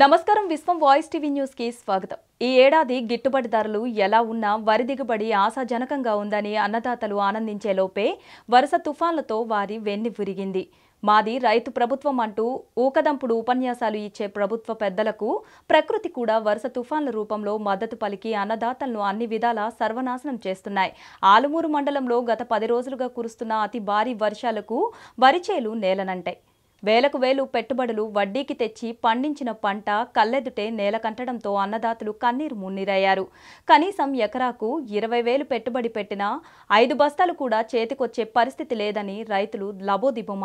నమస్కారం విశ్వం voice TV news కి స్వాగతం ఈ ఏడాది గిట్టుబాటు ధరలు ఎలా ఉన్నా వరి దిగుబడి ఆశాజనకంగా ఉందని అన్నదాతలు ఆనందించే లోపే వరుస తుఫాన్లతో వారి వెన్ను విరిగింది మాది రైతు ప్రభుత్వం అంటూ ఊకదంపుడు ఉపన్యాసాలు ఇచ్చే ప్రభుత్వ పెద్దలకు ప్రకృతి కూడా వరుస తుఫాన్ల రూపంలో మద్దతు పలికి అన్నదాతలను అన్ని విధాలా సర్వనాశనం చేస్తున్నాయి ఆలుమూరు మండలంలో గత పది రోజులుగా కురుస్తున్న అతి భారీ వర్షాలకు వరిచేలు నేలనంటాయి వేలకు వేలు పెట్టుబడులు వడ్డీకి తెచ్చి పండించిన పంట కళ్ళెదుటే నేలకంటడంతో అన్నదాతలు కన్నీరు మున్నీరయ్యారు కనీసం ఎకరాకు ఇరవై వేలు పెట్టుబడి పెట్టినా ఐదు బస్తాలు కూడా చేతికొచ్చే పరిస్థితి లేదని రైతులు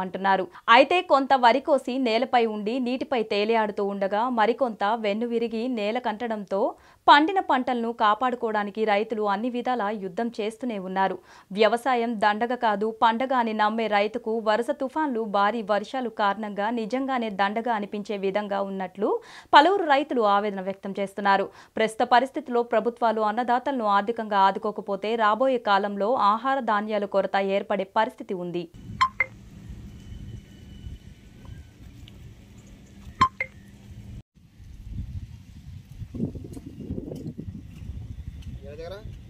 అంటున్నారు అయితే కొంత వరి కోసి నేలపై ఉండి నీటిపై తేలియాడుతూ ఉండగా మరికొంత వెన్ను విరిగి నేలకంటడంతో పండిన పంటలను కాపాడుకోవడానికి రైతులు అన్ని విధాలా యుద్ధం చేస్తూనే ఉన్నారు వ్యవసాయం దండగ కాదు పండగ అని నమ్మే రైతుకు వరుస తుఫాన్లు భారీ వర్షాలు కారణంగా నిజంగానే దండగా అనిపించే విధంగా ఉన్నట్లు పలువురు రైతులు ఆవేదన వ్యక్తం చేస్తున్నారు ప్రస్తుత పరిస్థితిలో ప్రభుత్వాలు అన్నదాతలను ఆర్థికంగా ఆదుకోకపోతే రాబోయే కాలంలో ఆహార ధాన్యాల కొరత ఏర్పడే పరిస్థితి ఉంది దగ్గర